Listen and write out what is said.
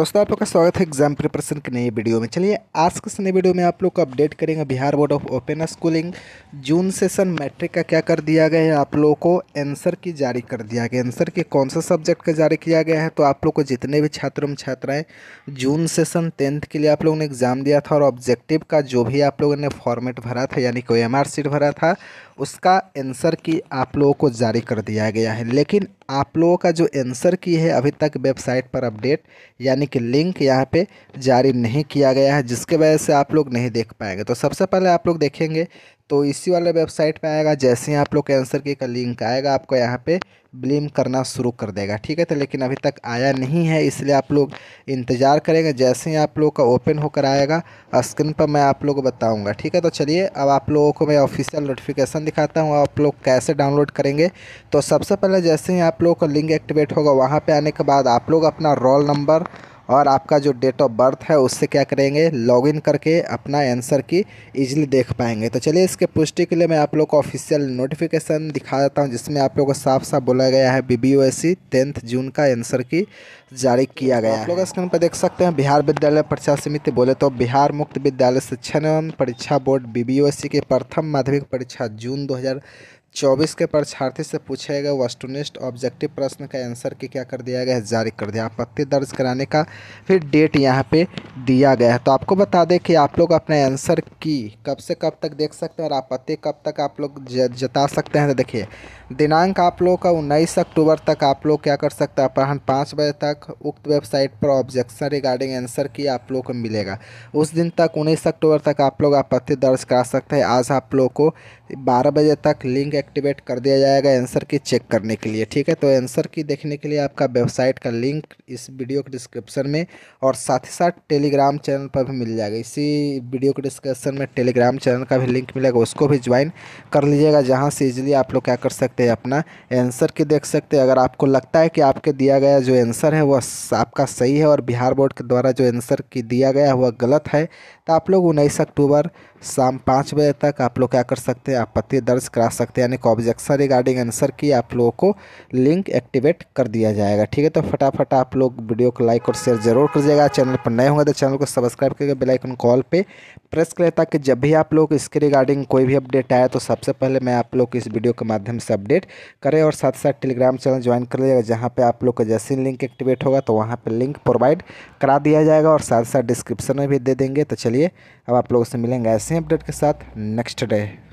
दोस्तों आप लोग का स्वागत है एग्जाम प्रिपरेशन की नई वीडियो में चलिए आज के नए नई वीडियो में आप लोग को अपडेट करेंगे Bihar board of open schooling June session matric का क्या कर दिया गया है आप लोगों को आंसर की जारी कर दिया गया आंसर के कौन सा सब्जेक्ट का जारी किया गया है तो आप लोग को जितने भी छात्र एवं छात्राएँ जून सेशन टेंथ के लिए आप लोगों ने एग्ज़ाम दिया था और ऑब्जेक्टिव का जो भी आप लोगों ने फॉर्मेट भरा था यानी कि एम सीट भरा था उसका आंसर की आप लोगों को जारी कर दिया गया है लेकिन आप लोगों का जो आंसर की है अभी तक वेबसाइट पर अपडेट यानी कि लिंक यहाँ पे जारी नहीं किया गया है जिसके वजह से आप लोग नहीं देख पाएंगे तो सबसे पहले आप लोग देखेंगे तो इसी वाले वेबसाइट पे आएगा जैसे ही आप लोग के आंसर की का लिंक आएगा आपको यहाँ पे ब्लीम करना शुरू कर देगा ठीक है तो लेकिन अभी तक आया नहीं है इसलिए आप लोग इंतज़ार करेंगे जैसे ही आप लोग का ओपन होकर आएगा स्क्रीन पर मैं आप लोग को बताऊँगा ठीक है तो चलिए अब आप लोगों को मैं ऑफिशियल नोटिफिकेशन दिखाता हूँ आप लोग कैसे डाउनलोड करेंगे तो सबसे पहले जैसे ही आप लोगों का लिंक एक्टिवेट होगा वहाँ पर आने के बाद आप लोग अपना रोल नंबर और आपका जो डेट ऑफ बर्थ है उससे क्या करेंगे लॉगिन करके अपना आंसर की इजीली देख पाएंगे तो चलिए इसके पुष्टि के लिए मैं आप लोग को ऑफिशियल नोटिफिकेशन दिखा देता हूँ जिसमें आप लोग को साफ साफ बोला गया है B B O S C tenth June का आंसर की जारी किया गया आप लोग स्क्रीन पर देख सकते हैं बिहार विद्यालय परीक्षा समिति बोले तो बिहार मुक्त विद्यालय शिक्षण एवं परीक्षा बोर्ड बी e के ओ एस सी की प्रथम माध्यमिक परीक्षा जून दो हज़ार चौबीस के परीक्षार्थी से पूछे गए वस्तुनिष्ठ ऑब्जेक्टिव प्रश्न का आंसर के क्या कर दिया गया है जारी कर दिया आपत्ति दर्ज कराने का फिर डेट यहाँ पे दिया गया है तो आपको बता दें कि आप लोग अपने आंसर की कब से कब तक देख सकते हैं और आपत्ति कब तक आप लोग जता सकते हैं तो देखिए दिनांक आप लोग का उन्नीस अक्टूबर तक आप लोग क्या कर सकते हैं अपराहन पाँच बजे तक उक्त वेबसाइट पर ऑब्जेक्शन रिगार्डिंग आंसर की आप लोग को मिलेगा उस दिन तक उन्नीस अक्टूबर तक आप लोग आपत्ति दर्ज करा सकते हैं आज आप लोग को बारह बजे तक लिंक एक्टिवेट कर दिया जाएगा आंसर की चेक करने के लिए ठीक है तो आंसर की देखने के लिए आपका वेबसाइट का लिंक इस वीडियो के डिस्क्रिप्शन में और साथ ही साथ टेलीग्राम चैनल पर भी मिल जाएगा इसी वीडियो के डिस्क्रिप्शन में टेलीग्राम चैनल का भी लिंक मिलेगा उसको भी ज्वाइन कर लीजिएगा जहाँ से इजिली आप लोग क्या कर सकते हैं अपना एंसर की देख सकते हैं अगर आपको लगता है कि आपके दिया गया जो एंसर है वह आपका सही है और बिहार बोर्ड के द्वारा जो एंसर की दिया गया है वह गलत है तो आप लोग उन्नीस अक्टूबर शाम पाँच बजे तक आप लोग क्या कर सकते हैं आपत्ति दर्ज करा सकते हैं यानी ऑब्जेक्शन रिगार्डिंग आंसर की आप लोगों को लिंक एक्टिवेट कर दिया जाएगा ठीक है तो फटाफट आप लोग वीडियो को लाइक और शेयर जरूर करिएगा चैनल पर नए होंगे तो चैनल को सब्सक्राइब करके बेलाइकन कॉल पर प्रेस करें ताकि जब भी आप लोग इसके रिगार्डिंग कोई भी अपडेट आए तो सबसे पहले मैं आप लोग इस वीडियो के माध्यम से अपडेट करें और साथ साथ टेलीग्राम चैनल ज्वाइन कर लीजिएगा जहाँ पर आप लोग का जैसे लिंक एक्टिवेट होगा तो वहाँ पर लिंक प्रोवाइड करा दिया जाएगा और साथ साथ डिस्क्रिप्शन में भी दे देंगे तो चलिए अब आप लोगों से मिलेंगे ऐसे ही अपडेट के साथ नेक्स्ट डे